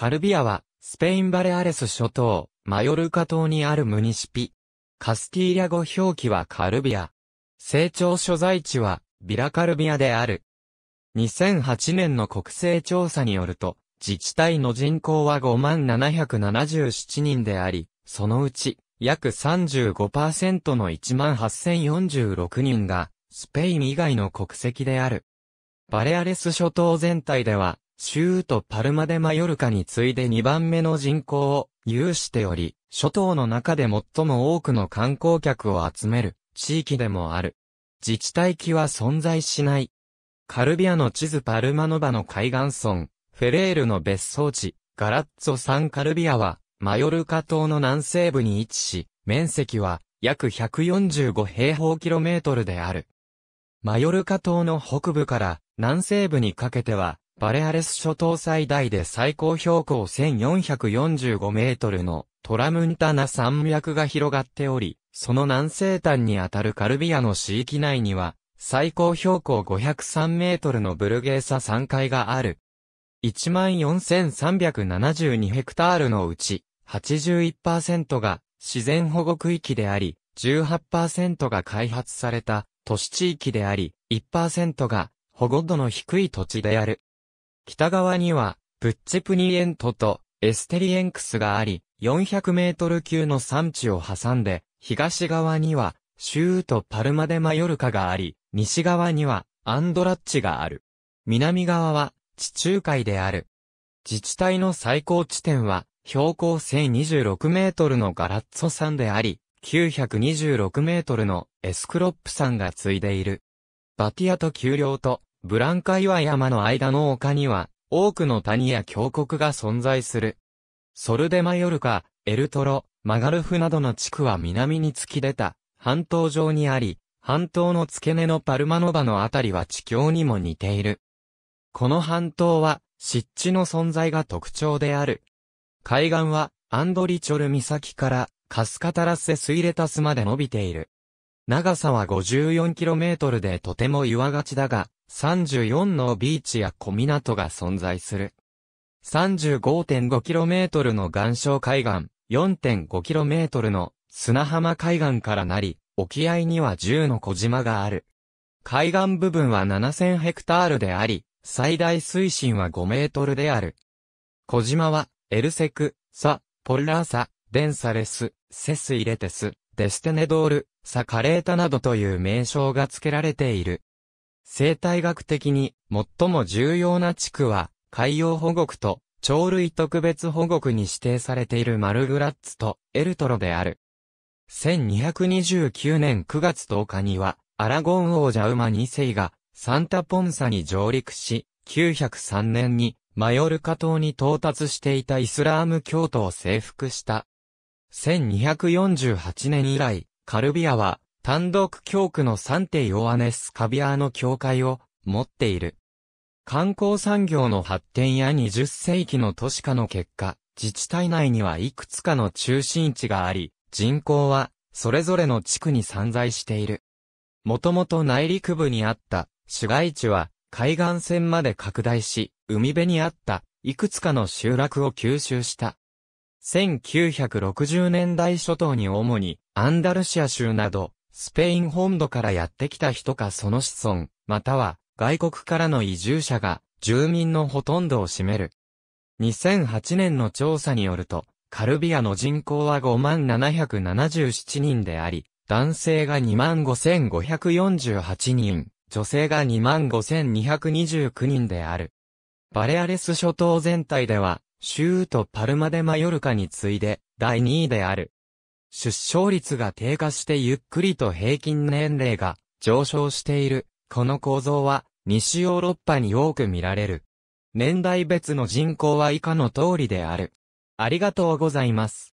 カルビアは、スペインバレアレス諸島、マヨルカ島にあるムニシピ。カスティーリャ語表記はカルビア。成長所在地は、ビラカルビアである。2008年の国勢調査によると、自治体の人口は5777人であり、そのうち、約35%の18046人が、スペイン以外の国籍である。バレアレス諸島全体では、州都パルマデマヨルカに次いで2番目の人口を有しており、諸島の中で最も多くの観光客を集める地域でもある。自治体機は存在しない。カルビアの地図パルマノバの海岸村、フェレールの別荘地、ガラッツォ・サン・カルビアは、マヨルカ島の南西部に位置し、面積は約145平方キロメートルである。マヨルカ島の北部から南西部にかけては、バレアレス諸島最大で最高標高1445メートルのトラムンタナ山脈が広がっており、その南西端にあたるカルビアの市域内には、最高標高503メートルのブルゲーサ山階がある。14,372ヘクタールのうち、81%が自然保護区域であり、18%が開発された都市地域であり、1%が保護度の低い土地である。北側には、プッチプニエントとエステリエンクスがあり、400メートル級の山地を挟んで、東側には、シューとパルマデマヨルカがあり、西側には、アンドラッチがある。南側は、地中海である。自治体の最高地点は、標高1026メートルのガラッツォ山であり、926メートルのエスクロップ山が継いでいる。バティアと丘陵とブランカ岩山の間の丘には、多くの谷や峡谷が存在する。ソルデマヨルカ、エルトロ、マガルフなどの地区は南に突き出た、半島上にあり、半島の付け根のパルマノバのあたりは地境にも似ている。この半島は、湿地の存在が特徴である。海岸は、アンドリチョル岬から、カスカタラッセスイレタスまで伸びている。長さは 54km でとても岩がちだが、34のビーチや小港が存在する。35.5km の岩礁海岸、4.5km の砂浜海岸からなり、沖合には10の小島がある。海岸部分は7000ヘクタールであり、最大水深は5メートルである。小島は、エルセク、サ、ポルラーサ、デンサレス、セスイレテス、デステネドール、サカレータなどという名称が付けられている。生態学的に最も重要な地区は海洋保護区と鳥類特別保護区に指定されているマルグラッツとエルトロである。1229年9月10日にはアラゴン王ジャウマ2世がサンタポンサに上陸し、903年にマヨルカ島に到達していたイスラーム教徒を征服した。1248年以来、カルビアは単独教区のサンテアネスカビアーの教会を持っている。観光産業の発展や20世紀の都市化の結果、自治体内にはいくつかの中心地があり、人口はそれぞれの地区に散在している。もともと内陸部にあった市街地は海岸線まで拡大し、海辺にあったいくつかの集落を吸収した。1960年代初頭に主にアンダルシア州などスペイン本土からやってきた人かその子孫、または外国からの移住者が住民のほとんどを占める。2008年の調査によると、カルビアの人口は5777人であり、男性が25548人、女性が25229人である。バレアレス諸島全体では、州都パルマデマヨルカに次いで第2位である。出生率が低下してゆっくりと平均年齢が上昇している。この構造は西ヨーロッパに多く見られる。年代別の人口は以下の通りである。ありがとうございます。